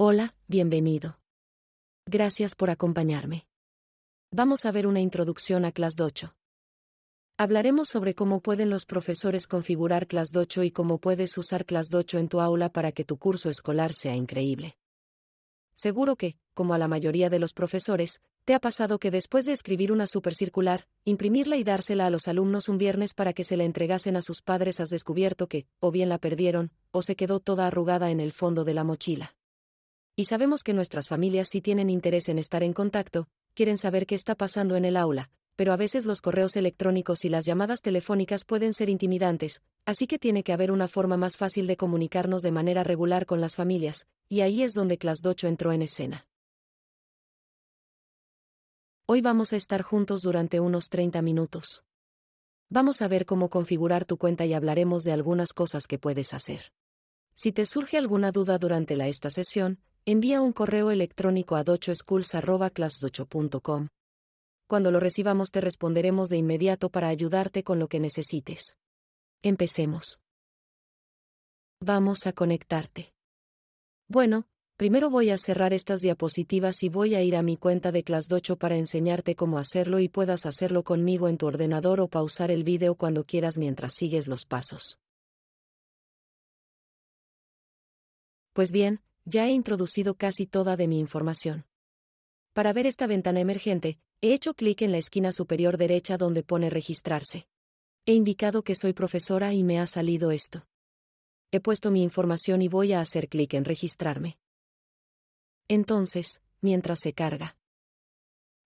Hola, bienvenido. Gracias por acompañarme. Vamos a ver una introducción a Class Docho. Hablaremos sobre cómo pueden los profesores configurar Class Docho y cómo puedes usar Class Docho en tu aula para que tu curso escolar sea increíble. Seguro que, como a la mayoría de los profesores, te ha pasado que después de escribir una supercircular, imprimirla y dársela a los alumnos un viernes para que se la entregasen a sus padres has descubierto que, o bien la perdieron, o se quedó toda arrugada en el fondo de la mochila. Y sabemos que nuestras familias sí tienen interés en estar en contacto, quieren saber qué está pasando en el aula, pero a veces los correos electrónicos y las llamadas telefónicas pueden ser intimidantes, así que tiene que haber una forma más fácil de comunicarnos de manera regular con las familias, y ahí es donde 8 entró en escena. Hoy vamos a estar juntos durante unos 30 minutos. Vamos a ver cómo configurar tu cuenta y hablaremos de algunas cosas que puedes hacer. Si te surge alguna duda durante la esta sesión, envía un correo electrónico a dochoschools.com. Cuando lo recibamos te responderemos de inmediato para ayudarte con lo que necesites. Empecemos. Vamos a conectarte. Bueno, primero voy a cerrar estas diapositivas y voy a ir a mi cuenta de ClassDocho para enseñarte cómo hacerlo y puedas hacerlo conmigo en tu ordenador o pausar el video cuando quieras mientras sigues los pasos. Pues bien, ya he introducido casi toda de mi información. Para ver esta ventana emergente, he hecho clic en la esquina superior derecha donde pone registrarse. He indicado que soy profesora y me ha salido esto. He puesto mi información y voy a hacer clic en registrarme. Entonces, mientras se carga.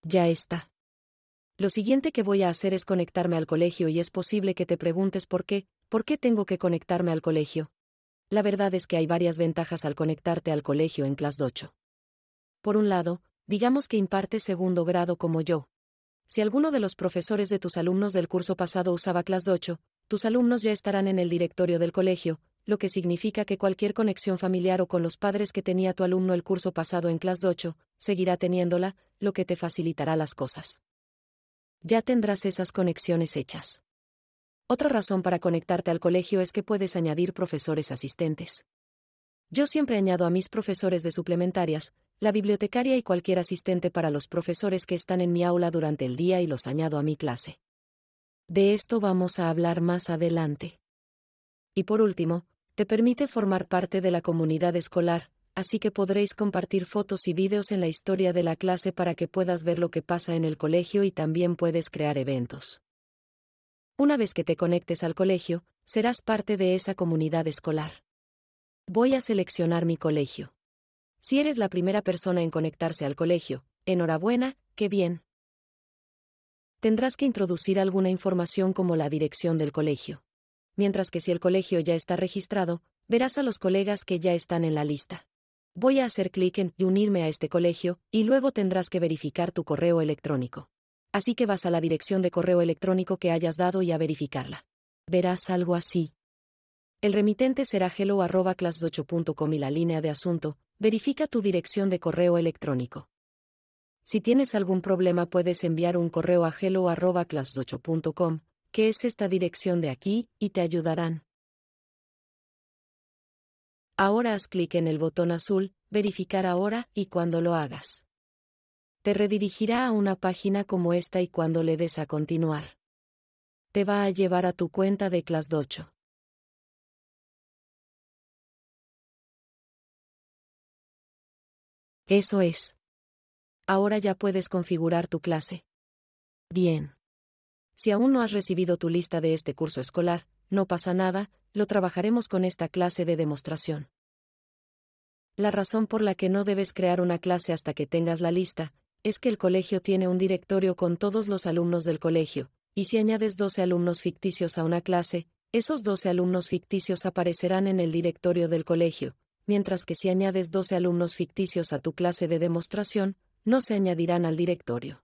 Ya está. Lo siguiente que voy a hacer es conectarme al colegio y es posible que te preguntes por qué, por qué tengo que conectarme al colegio, la verdad es que hay varias ventajas al conectarte al colegio en Class 8. Por un lado, digamos que imparte segundo grado como yo. Si alguno de los profesores de tus alumnos del curso pasado usaba Class 8, tus alumnos ya estarán en el directorio del colegio, lo que significa que cualquier conexión familiar o con los padres que tenía tu alumno el curso pasado en Class 8, seguirá teniéndola, lo que te facilitará las cosas. Ya tendrás esas conexiones hechas. Otra razón para conectarte al colegio es que puedes añadir profesores asistentes. Yo siempre añado a mis profesores de suplementarias, la bibliotecaria y cualquier asistente para los profesores que están en mi aula durante el día y los añado a mi clase. De esto vamos a hablar más adelante. Y por último, te permite formar parte de la comunidad escolar, así que podréis compartir fotos y vídeos en la historia de la clase para que puedas ver lo que pasa en el colegio y también puedes crear eventos. Una vez que te conectes al colegio, serás parte de esa comunidad escolar. Voy a seleccionar mi colegio. Si eres la primera persona en conectarse al colegio, enhorabuena, qué bien. Tendrás que introducir alguna información como la dirección del colegio. Mientras que si el colegio ya está registrado, verás a los colegas que ya están en la lista. Voy a hacer clic en unirme a este colegio, y luego tendrás que verificar tu correo electrónico así que vas a la dirección de correo electrónico que hayas dado y a verificarla. Verás algo así. El remitente será hello.class8.com y la línea de asunto, verifica tu dirección de correo electrónico. Si tienes algún problema puedes enviar un correo a hello.class8.com, que es esta dirección de aquí, y te ayudarán. Ahora haz clic en el botón azul, verificar ahora, y cuando lo hagas te redirigirá a una página como esta y cuando le des a continuar, te va a llevar a tu cuenta de 8. Eso es. Ahora ya puedes configurar tu clase. Bien. Si aún no has recibido tu lista de este curso escolar, no pasa nada, lo trabajaremos con esta clase de demostración. La razón por la que no debes crear una clase hasta que tengas la lista es que el colegio tiene un directorio con todos los alumnos del colegio, y si añades 12 alumnos ficticios a una clase, esos 12 alumnos ficticios aparecerán en el directorio del colegio, mientras que si añades 12 alumnos ficticios a tu clase de demostración, no se añadirán al directorio.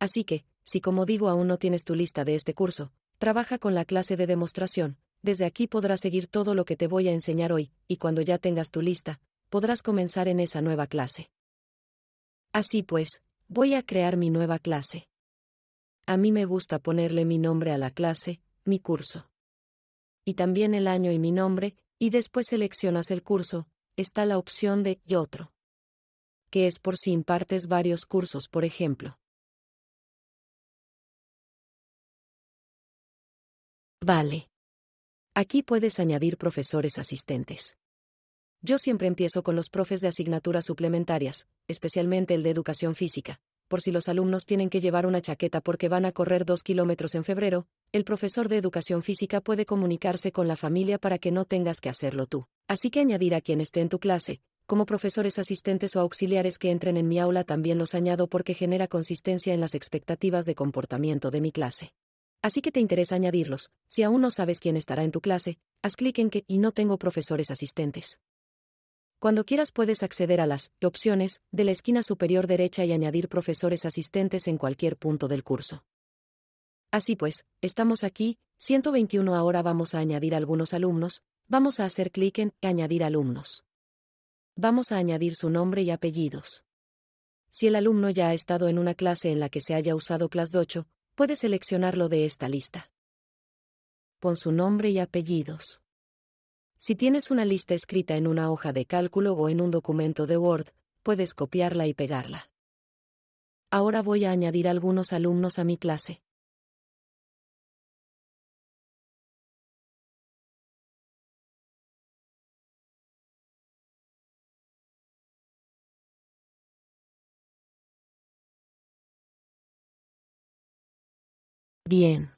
Así que, si como digo aún no tienes tu lista de este curso, trabaja con la clase de demostración, desde aquí podrás seguir todo lo que te voy a enseñar hoy, y cuando ya tengas tu lista, podrás comenzar en esa nueva clase. Así pues, voy a crear mi nueva clase. A mí me gusta ponerle mi nombre a la clase, mi curso. Y también el año y mi nombre, y después seleccionas el curso, está la opción de y otro. Que es por si impartes varios cursos, por ejemplo. Vale. Aquí puedes añadir profesores asistentes. Yo siempre empiezo con los profes de asignaturas suplementarias, especialmente el de educación física. Por si los alumnos tienen que llevar una chaqueta porque van a correr dos kilómetros en febrero, el profesor de educación física puede comunicarse con la familia para que no tengas que hacerlo tú. Así que añadir a quien esté en tu clase, como profesores asistentes o auxiliares que entren en mi aula también los añado porque genera consistencia en las expectativas de comportamiento de mi clase. Así que te interesa añadirlos. Si aún no sabes quién estará en tu clase, haz clic en que y no tengo profesores asistentes. Cuando quieras puedes acceder a las opciones de la esquina superior derecha y añadir profesores asistentes en cualquier punto del curso. Así pues, estamos aquí, 121 ahora vamos a añadir algunos alumnos, vamos a hacer clic en Añadir alumnos. Vamos a añadir su nombre y apellidos. Si el alumno ya ha estado en una clase en la que se haya usado 8, puede seleccionarlo de esta lista. Pon su nombre y apellidos. Si tienes una lista escrita en una hoja de cálculo o en un documento de Word, puedes copiarla y pegarla. Ahora voy a añadir algunos alumnos a mi clase. Bien.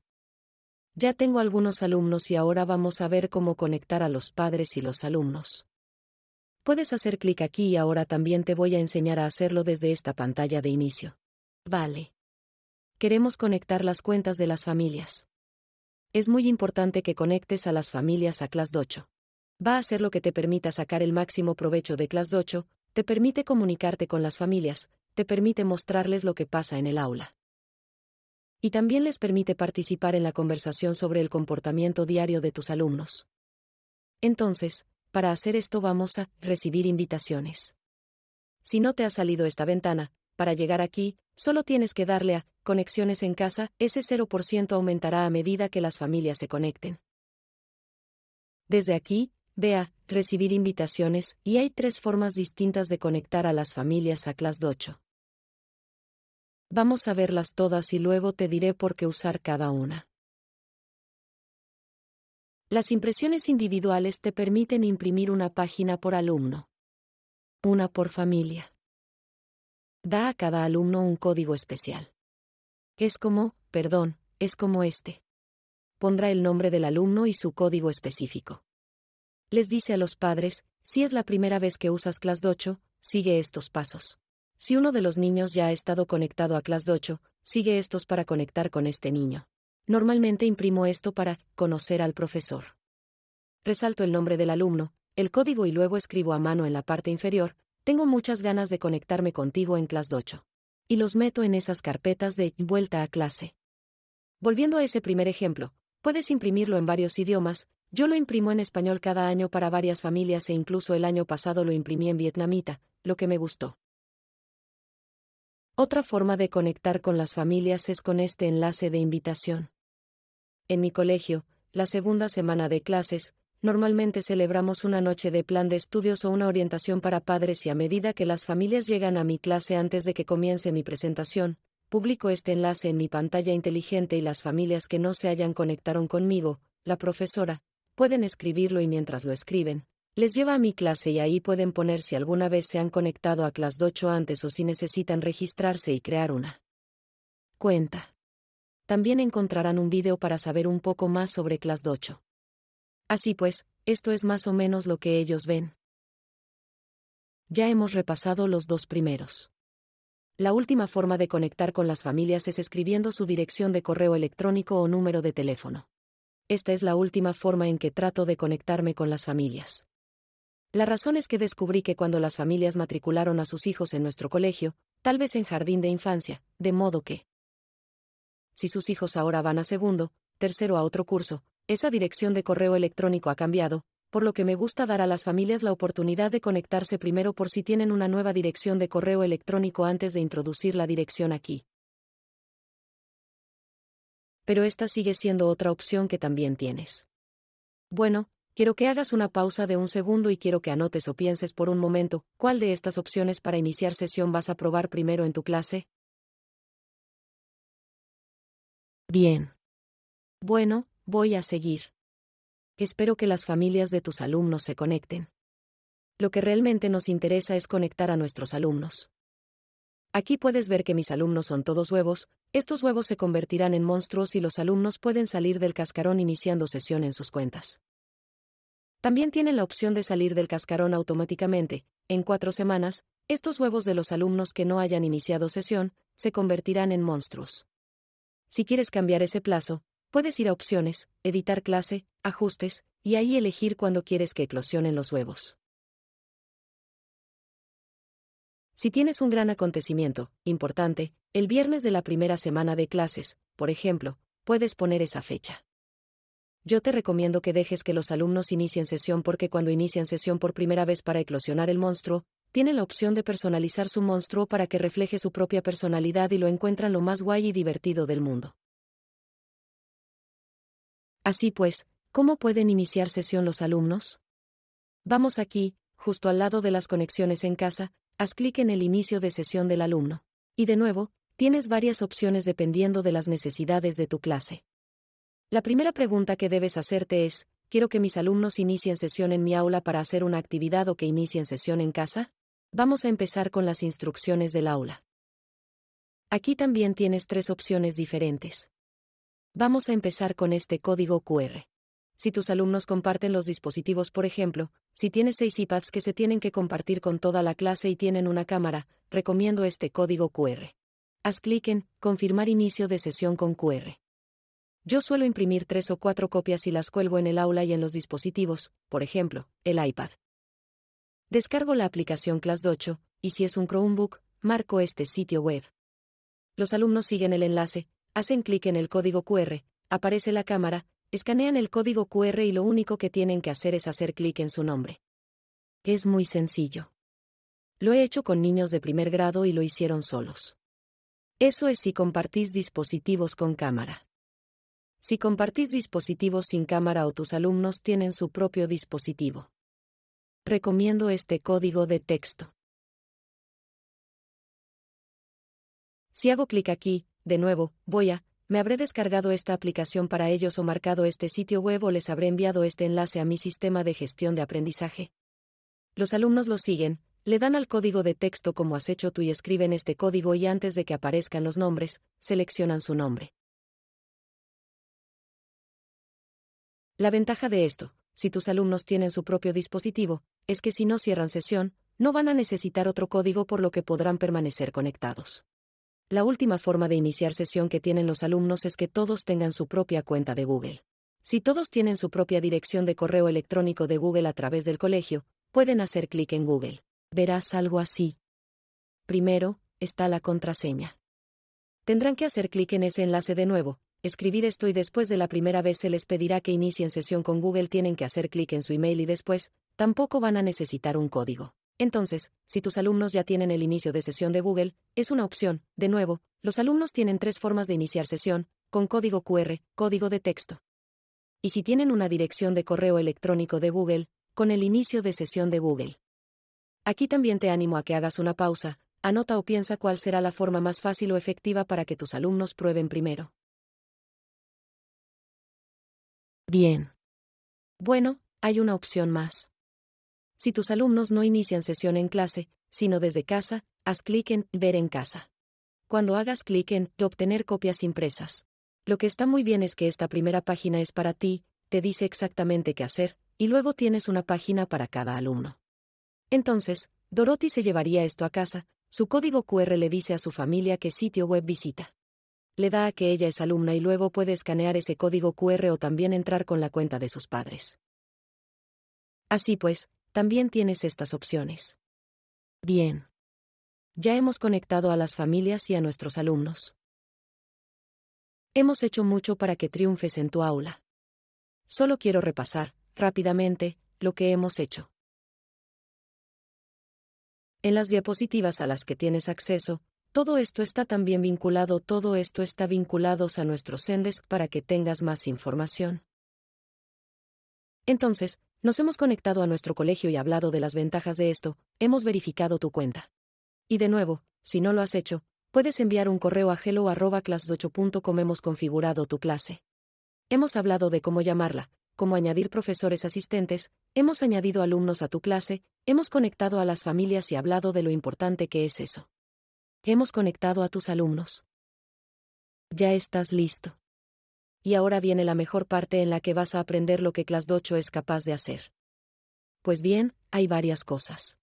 Ya tengo algunos alumnos y ahora vamos a ver cómo conectar a los padres y los alumnos. Puedes hacer clic aquí y ahora también te voy a enseñar a hacerlo desde esta pantalla de inicio. Vale. Queremos conectar las cuentas de las familias. Es muy importante que conectes a las familias a ClassDojo. Va a hacer lo que te permita sacar el máximo provecho de ClassDojo, te permite comunicarte con las familias, te permite mostrarles lo que pasa en el aula y también les permite participar en la conversación sobre el comportamiento diario de tus alumnos. Entonces, para hacer esto vamos a recibir invitaciones. Si no te ha salido esta ventana, para llegar aquí, solo tienes que darle a conexiones en casa, ese 0% aumentará a medida que las familias se conecten. Desde aquí, vea, recibir invitaciones, y hay tres formas distintas de conectar a las familias a Class 8. Vamos a verlas todas y luego te diré por qué usar cada una. Las impresiones individuales te permiten imprimir una página por alumno, una por familia. Da a cada alumno un código especial. Es como, perdón, es como este. Pondrá el nombre del alumno y su código específico. Les dice a los padres, si es la primera vez que usas Class 8, sigue estos pasos. Si uno de los niños ya ha estado conectado a ClassDojo, sigue estos para conectar con este niño. Normalmente imprimo esto para conocer al profesor. Resalto el nombre del alumno, el código y luego escribo a mano en la parte inferior, tengo muchas ganas de conectarme contigo en 8 Y los meto en esas carpetas de vuelta a clase. Volviendo a ese primer ejemplo, puedes imprimirlo en varios idiomas, yo lo imprimo en español cada año para varias familias e incluso el año pasado lo imprimí en vietnamita, lo que me gustó. Otra forma de conectar con las familias es con este enlace de invitación. En mi colegio, la segunda semana de clases, normalmente celebramos una noche de plan de estudios o una orientación para padres y a medida que las familias llegan a mi clase antes de que comience mi presentación, publico este enlace en mi pantalla inteligente y las familias que no se hayan conectaron conmigo, la profesora, pueden escribirlo y mientras lo escriben, les lleva a mi clase y ahí pueden poner si alguna vez se han conectado a ClassDocho antes o si necesitan registrarse y crear una cuenta. También encontrarán un video para saber un poco más sobre ClassDocho. Así pues, esto es más o menos lo que ellos ven. Ya hemos repasado los dos primeros. La última forma de conectar con las familias es escribiendo su dirección de correo electrónico o número de teléfono. Esta es la última forma en que trato de conectarme con las familias. La razón es que descubrí que cuando las familias matricularon a sus hijos en nuestro colegio, tal vez en jardín de infancia, de modo que... Si sus hijos ahora van a segundo, tercero a otro curso, esa dirección de correo electrónico ha cambiado, por lo que me gusta dar a las familias la oportunidad de conectarse primero por si tienen una nueva dirección de correo electrónico antes de introducir la dirección aquí. Pero esta sigue siendo otra opción que también tienes. Bueno, Quiero que hagas una pausa de un segundo y quiero que anotes o pienses por un momento cuál de estas opciones para iniciar sesión vas a probar primero en tu clase. Bien. Bueno, voy a seguir. Espero que las familias de tus alumnos se conecten. Lo que realmente nos interesa es conectar a nuestros alumnos. Aquí puedes ver que mis alumnos son todos huevos, estos huevos se convertirán en monstruos y los alumnos pueden salir del cascarón iniciando sesión en sus cuentas. También tienen la opción de salir del cascarón automáticamente. En cuatro semanas, estos huevos de los alumnos que no hayan iniciado sesión se convertirán en monstruos. Si quieres cambiar ese plazo, puedes ir a Opciones, Editar clase, Ajustes, y ahí elegir cuándo quieres que eclosionen los huevos. Si tienes un gran acontecimiento, importante, el viernes de la primera semana de clases, por ejemplo, puedes poner esa fecha. Yo te recomiendo que dejes que los alumnos inicien sesión porque cuando inician sesión por primera vez para eclosionar el monstruo, tienen la opción de personalizar su monstruo para que refleje su propia personalidad y lo encuentran lo más guay y divertido del mundo. Así pues, ¿cómo pueden iniciar sesión los alumnos? Vamos aquí, justo al lado de las conexiones en casa, haz clic en el inicio de sesión del alumno. Y de nuevo, tienes varias opciones dependiendo de las necesidades de tu clase. La primera pregunta que debes hacerte es, ¿quiero que mis alumnos inicien sesión en mi aula para hacer una actividad o que inicien sesión en casa? Vamos a empezar con las instrucciones del aula. Aquí también tienes tres opciones diferentes. Vamos a empezar con este código QR. Si tus alumnos comparten los dispositivos, por ejemplo, si tienes seis iPads que se tienen que compartir con toda la clase y tienen una cámara, recomiendo este código QR. Haz clic en Confirmar inicio de sesión con QR. Yo suelo imprimir tres o cuatro copias y las cuelgo en el aula y en los dispositivos, por ejemplo, el iPad. Descargo la aplicación Classdo8 y si es un Chromebook, marco este sitio web. Los alumnos siguen el enlace, hacen clic en el código QR, aparece la cámara, escanean el código QR y lo único que tienen que hacer es hacer clic en su nombre. Es muy sencillo. Lo he hecho con niños de primer grado y lo hicieron solos. Eso es si compartís dispositivos con cámara si compartís dispositivos sin cámara o tus alumnos tienen su propio dispositivo. Recomiendo este código de texto. Si hago clic aquí, de nuevo, voy a, me habré descargado esta aplicación para ellos o marcado este sitio web o les habré enviado este enlace a mi sistema de gestión de aprendizaje. Los alumnos lo siguen, le dan al código de texto como has hecho tú y escriben este código y antes de que aparezcan los nombres, seleccionan su nombre. La ventaja de esto, si tus alumnos tienen su propio dispositivo, es que si no cierran sesión, no van a necesitar otro código por lo que podrán permanecer conectados. La última forma de iniciar sesión que tienen los alumnos es que todos tengan su propia cuenta de Google. Si todos tienen su propia dirección de correo electrónico de Google a través del colegio, pueden hacer clic en Google. Verás algo así. Primero, está la contraseña. Tendrán que hacer clic en ese enlace de nuevo, escribir esto y después de la primera vez se les pedirá que inicien sesión con Google tienen que hacer clic en su email y después, tampoco van a necesitar un código. Entonces, si tus alumnos ya tienen el inicio de sesión de Google, es una opción. De nuevo, los alumnos tienen tres formas de iniciar sesión, con código QR, código de texto. Y si tienen una dirección de correo electrónico de Google, con el inicio de sesión de Google. Aquí también te animo a que hagas una pausa, anota o piensa cuál será la forma más fácil o efectiva para que tus alumnos prueben primero. Bien. Bueno, hay una opción más. Si tus alumnos no inician sesión en clase, sino desde casa, haz clic en Ver en casa. Cuando hagas clic en Obtener copias impresas. Lo que está muy bien es que esta primera página es para ti, te dice exactamente qué hacer, y luego tienes una página para cada alumno. Entonces, Dorothy se llevaría esto a casa, su código QR le dice a su familia qué sitio web visita le da a que ella es alumna y luego puede escanear ese código QR o también entrar con la cuenta de sus padres. Así pues, también tienes estas opciones. Bien. Ya hemos conectado a las familias y a nuestros alumnos. Hemos hecho mucho para que triunfes en tu aula. Solo quiero repasar, rápidamente, lo que hemos hecho. En las diapositivas a las que tienes acceso, todo esto está también vinculado, todo esto está vinculados a nuestros sendes para que tengas más información. Entonces, nos hemos conectado a nuestro colegio y hablado de las ventajas de esto, hemos verificado tu cuenta. Y de nuevo, si no lo has hecho, puedes enviar un correo a hello.class8.com hemos configurado tu clase. Hemos hablado de cómo llamarla, cómo añadir profesores asistentes, hemos añadido alumnos a tu clase, hemos conectado a las familias y hablado de lo importante que es eso. Hemos conectado a tus alumnos. Ya estás listo. Y ahora viene la mejor parte en la que vas a aprender lo que 8 es capaz de hacer. Pues bien, hay varias cosas.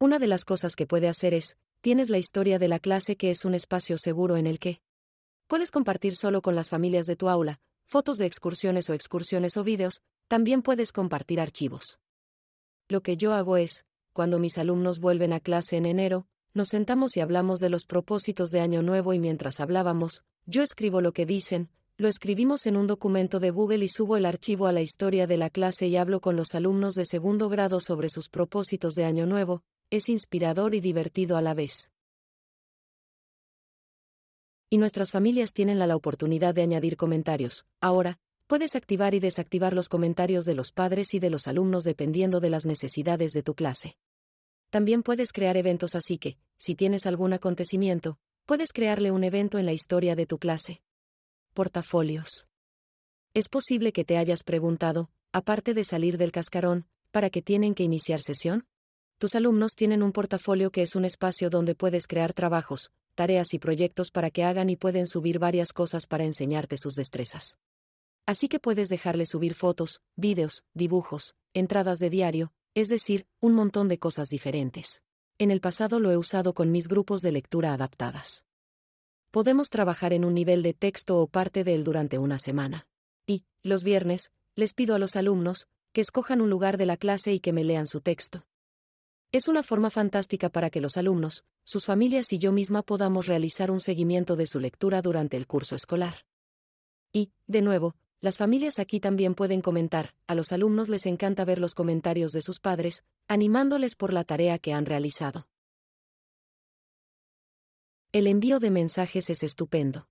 Una de las cosas que puede hacer es, tienes la historia de la clase que es un espacio seguro en el que puedes compartir solo con las familias de tu aula, fotos de excursiones o excursiones o videos, también puedes compartir archivos. Lo que yo hago es, cuando mis alumnos vuelven a clase en enero, nos sentamos y hablamos de los propósitos de Año Nuevo y mientras hablábamos, yo escribo lo que dicen, lo escribimos en un documento de Google y subo el archivo a la historia de la clase y hablo con los alumnos de segundo grado sobre sus propósitos de Año Nuevo, es inspirador y divertido a la vez. Y nuestras familias tienen la, oportunidad de añadir comentarios. Ahora, puedes activar y desactivar los comentarios de los padres y de los alumnos dependiendo de las necesidades de tu clase. También puedes crear eventos así que, si tienes algún acontecimiento, puedes crearle un evento en la historia de tu clase. Portafolios. Es posible que te hayas preguntado, aparte de salir del cascarón, ¿para qué tienen que iniciar sesión? Tus alumnos tienen un portafolio que es un espacio donde puedes crear trabajos, tareas y proyectos para que hagan y pueden subir varias cosas para enseñarte sus destrezas. Así que puedes dejarle subir fotos, vídeos, dibujos, entradas de diario, es decir, un montón de cosas diferentes. En el pasado lo he usado con mis grupos de lectura adaptadas. Podemos trabajar en un nivel de texto o parte de él durante una semana. Y, los viernes, les pido a los alumnos, que escojan un lugar de la clase y que me lean su texto. Es una forma fantástica para que los alumnos, sus familias y yo misma podamos realizar un seguimiento de su lectura durante el curso escolar. Y, de nuevo, las familias aquí también pueden comentar, a los alumnos les encanta ver los comentarios de sus padres, animándoles por la tarea que han realizado. El envío de mensajes es estupendo.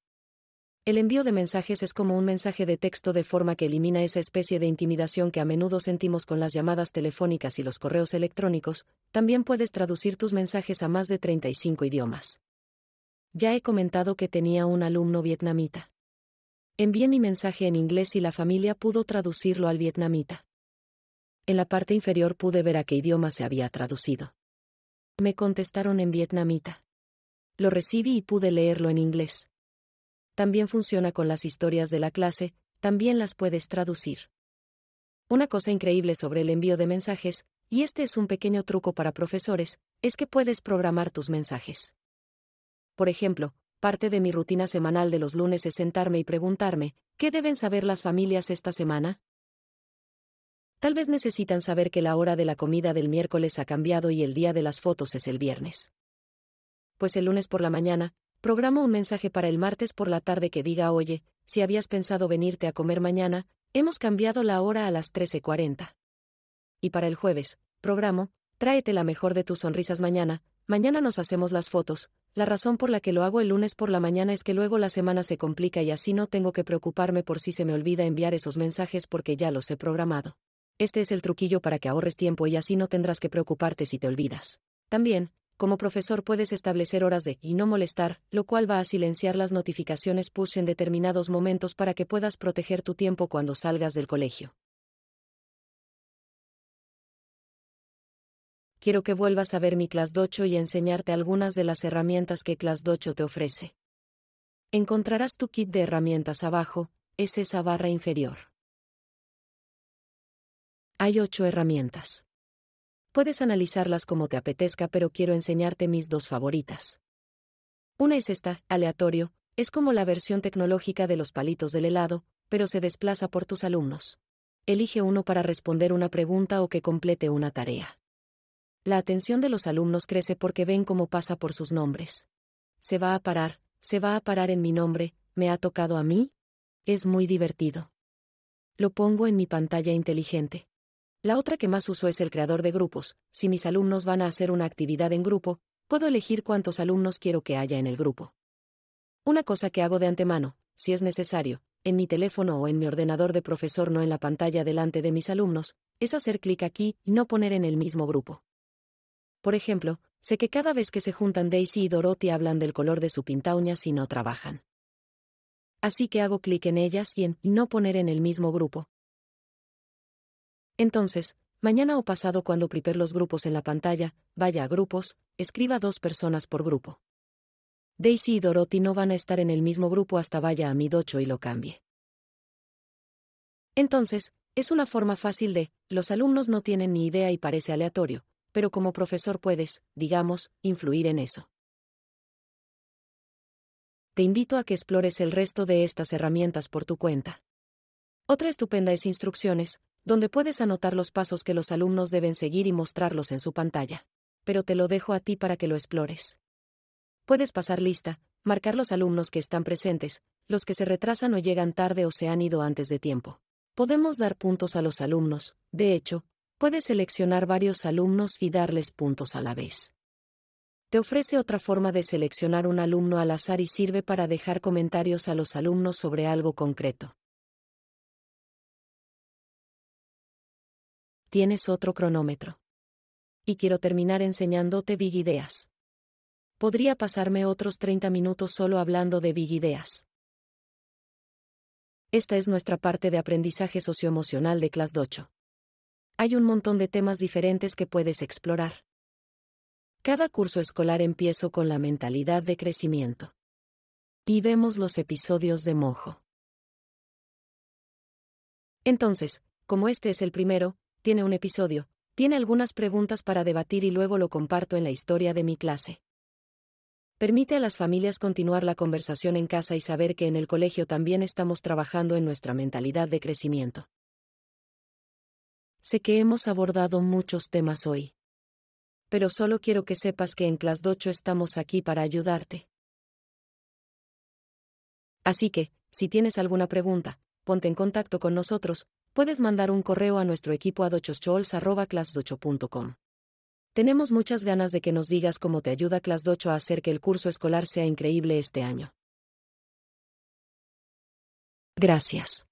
El envío de mensajes es como un mensaje de texto de forma que elimina esa especie de intimidación que a menudo sentimos con las llamadas telefónicas y los correos electrónicos, también puedes traducir tus mensajes a más de 35 idiomas. Ya he comentado que tenía un alumno vietnamita. Envié mi mensaje en inglés y la familia pudo traducirlo al vietnamita. En la parte inferior pude ver a qué idioma se había traducido. Me contestaron en vietnamita. Lo recibí y pude leerlo en inglés. También funciona con las historias de la clase, también las puedes traducir. Una cosa increíble sobre el envío de mensajes, y este es un pequeño truco para profesores, es que puedes programar tus mensajes. Por ejemplo, parte de mi rutina semanal de los lunes es sentarme y preguntarme, ¿qué deben saber las familias esta semana? Tal vez necesitan saber que la hora de la comida del miércoles ha cambiado y el día de las fotos es el viernes. Pues el lunes por la mañana, programo un mensaje para el martes por la tarde que diga, oye, si habías pensado venirte a comer mañana, hemos cambiado la hora a las 13.40. Y para el jueves, programo, tráete la mejor de tus sonrisas mañana, mañana nos hacemos las fotos, la razón por la que lo hago el lunes por la mañana es que luego la semana se complica y así no tengo que preocuparme por si se me olvida enviar esos mensajes porque ya los he programado. Este es el truquillo para que ahorres tiempo y así no tendrás que preocuparte si te olvidas. También, como profesor puedes establecer horas de y no molestar, lo cual va a silenciar las notificaciones push en determinados momentos para que puedas proteger tu tiempo cuando salgas del colegio. quiero que vuelvas a ver mi 8 y enseñarte algunas de las herramientas que 8 te ofrece. Encontrarás tu kit de herramientas abajo, es esa barra inferior. Hay ocho herramientas. Puedes analizarlas como te apetezca, pero quiero enseñarte mis dos favoritas. Una es esta, aleatorio, es como la versión tecnológica de los palitos del helado, pero se desplaza por tus alumnos. Elige uno para responder una pregunta o que complete una tarea. La atención de los alumnos crece porque ven cómo pasa por sus nombres. Se va a parar, se va a parar en mi nombre, me ha tocado a mí. Es muy divertido. Lo pongo en mi pantalla inteligente. La otra que más uso es el creador de grupos. Si mis alumnos van a hacer una actividad en grupo, puedo elegir cuántos alumnos quiero que haya en el grupo. Una cosa que hago de antemano, si es necesario, en mi teléfono o en mi ordenador de profesor no en la pantalla delante de mis alumnos, es hacer clic aquí y no poner en el mismo grupo. Por ejemplo, sé que cada vez que se juntan Daisy y Dorothy hablan del color de su pinta si y no trabajan. Así que hago clic en ellas y en no poner en el mismo grupo. Entonces, mañana o pasado cuando priper los grupos en la pantalla, vaya a grupos, escriba dos personas por grupo. Daisy y Dorothy no van a estar en el mismo grupo hasta vaya a mi docho y lo cambie. Entonces, es una forma fácil de, los alumnos no tienen ni idea y parece aleatorio, pero como profesor puedes, digamos, influir en eso. Te invito a que explores el resto de estas herramientas por tu cuenta. Otra estupenda es instrucciones, donde puedes anotar los pasos que los alumnos deben seguir y mostrarlos en su pantalla. Pero te lo dejo a ti para que lo explores. Puedes pasar lista, marcar los alumnos que están presentes, los que se retrasan o llegan tarde o se han ido antes de tiempo. Podemos dar puntos a los alumnos, de hecho, puedes seleccionar varios alumnos y darles puntos a la vez. Te ofrece otra forma de seleccionar un alumno al azar y sirve para dejar comentarios a los alumnos sobre algo concreto. Tienes otro cronómetro. Y quiero terminar enseñándote Big Ideas. Podría pasarme otros 30 minutos solo hablando de Big Ideas. Esta es nuestra parte de aprendizaje socioemocional de Class 8 hay un montón de temas diferentes que puedes explorar. Cada curso escolar empiezo con la mentalidad de crecimiento. Y vemos los episodios de mojo. Entonces, como este es el primero, tiene un episodio, tiene algunas preguntas para debatir y luego lo comparto en la historia de mi clase. Permite a las familias continuar la conversación en casa y saber que en el colegio también estamos trabajando en nuestra mentalidad de crecimiento. Sé que hemos abordado muchos temas hoy. Pero solo quiero que sepas que en Clasdocho estamos aquí para ayudarte. Así que, si tienes alguna pregunta, ponte en contacto con nosotros, puedes mandar un correo a nuestro equipo a Tenemos muchas ganas de que nos digas cómo te ayuda Clasdocho a hacer que el curso escolar sea increíble este año. Gracias.